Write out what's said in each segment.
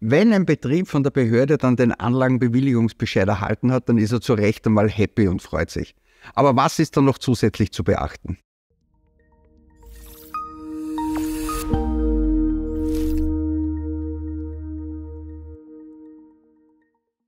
Wenn ein Betrieb von der Behörde dann den Anlagenbewilligungsbescheid erhalten hat, dann ist er zu Recht einmal happy und freut sich. Aber was ist dann noch zusätzlich zu beachten?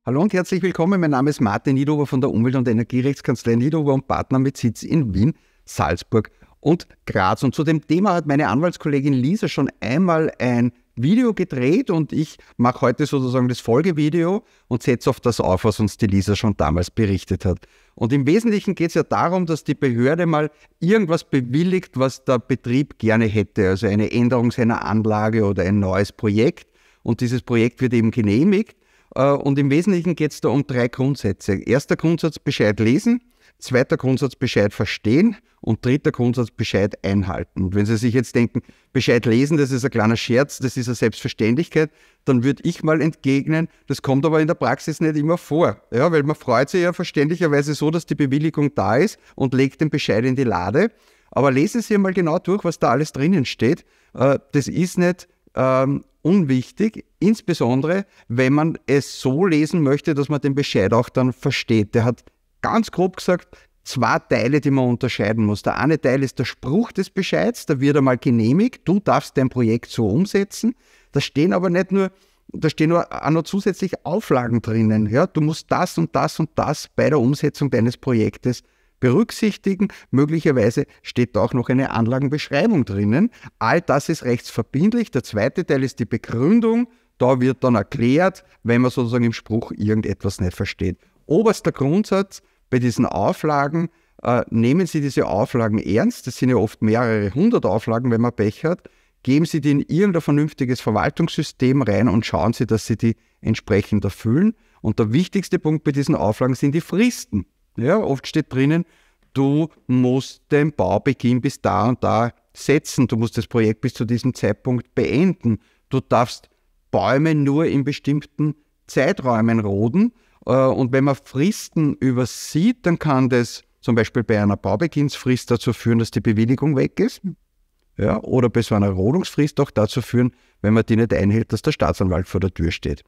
Hallo und herzlich willkommen. Mein Name ist Martin Niedhofer von der Umwelt- und Energierechtskanzlei Niedhofer und Partner mit Sitz in Wien, Salzburg und Graz. Und zu dem Thema hat meine Anwaltskollegin Lisa schon einmal ein Video gedreht und ich mache heute sozusagen das Folgevideo und setze auf das auf, was uns die Lisa schon damals berichtet hat. Und im Wesentlichen geht es ja darum, dass die Behörde mal irgendwas bewilligt, was der Betrieb gerne hätte, also eine Änderung seiner Anlage oder ein neues Projekt. Und dieses Projekt wird eben genehmigt. Äh, und im Wesentlichen geht es da um drei Grundsätze. Erster Grundsatz, Bescheid lesen. Zweiter Grundsatz Bescheid verstehen und dritter Grundsatz Bescheid einhalten. Und wenn Sie sich jetzt denken, Bescheid lesen, das ist ein kleiner Scherz, das ist eine Selbstverständlichkeit, dann würde ich mal entgegnen, das kommt aber in der Praxis nicht immer vor. Ja, weil man freut sich ja verständlicherweise so, dass die Bewilligung da ist und legt den Bescheid in die Lade. Aber lesen Sie mal genau durch, was da alles drinnen steht. Äh, das ist nicht ähm, unwichtig, insbesondere wenn man es so lesen möchte, dass man den Bescheid auch dann versteht. Der hat ganz grob gesagt zwei Teile, die man unterscheiden muss. Der eine Teil ist der Spruch des Bescheids, da wird einmal genehmigt, du darfst dein Projekt so umsetzen. Da stehen aber nicht nur, da stehen nur, auch noch zusätzlich Auflagen drinnen. Ja? Du musst das und das und das bei der Umsetzung deines Projektes berücksichtigen. Möglicherweise steht da auch noch eine Anlagenbeschreibung drinnen. All das ist rechtsverbindlich. Der zweite Teil ist die Begründung. Da wird dann erklärt, wenn man sozusagen im Spruch irgendetwas nicht versteht oberster Grundsatz bei diesen Auflagen, äh, nehmen Sie diese Auflagen ernst, das sind ja oft mehrere hundert Auflagen, wenn man Pech hat, geben Sie die in irgendein vernünftiges Verwaltungssystem rein und schauen Sie, dass Sie die entsprechend erfüllen. Und der wichtigste Punkt bei diesen Auflagen sind die Fristen. Ja, oft steht drinnen, du musst den Baubeginn bis da und da setzen, du musst das Projekt bis zu diesem Zeitpunkt beenden, du darfst Bäume nur in bestimmten Zeiträumen roden äh, und wenn man Fristen übersieht, dann kann das zum Beispiel bei einer Baubeginnsfrist dazu führen, dass die Bewilligung weg ist. Ja, oder bei so einer Rodungsfrist auch dazu führen, wenn man die nicht einhält, dass der Staatsanwalt vor der Tür steht.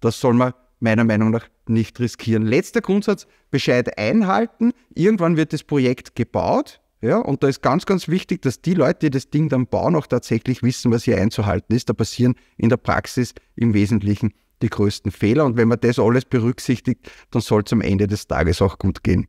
Das soll man meiner Meinung nach nicht riskieren. Letzter Grundsatz, Bescheid einhalten. Irgendwann wird das Projekt gebaut. Ja, und da ist ganz, ganz wichtig, dass die Leute, die das Ding dann bauen, auch tatsächlich wissen, was hier einzuhalten ist. Da passieren in der Praxis im Wesentlichen die größten Fehler. Und wenn man das alles berücksichtigt, dann soll es am Ende des Tages auch gut gehen.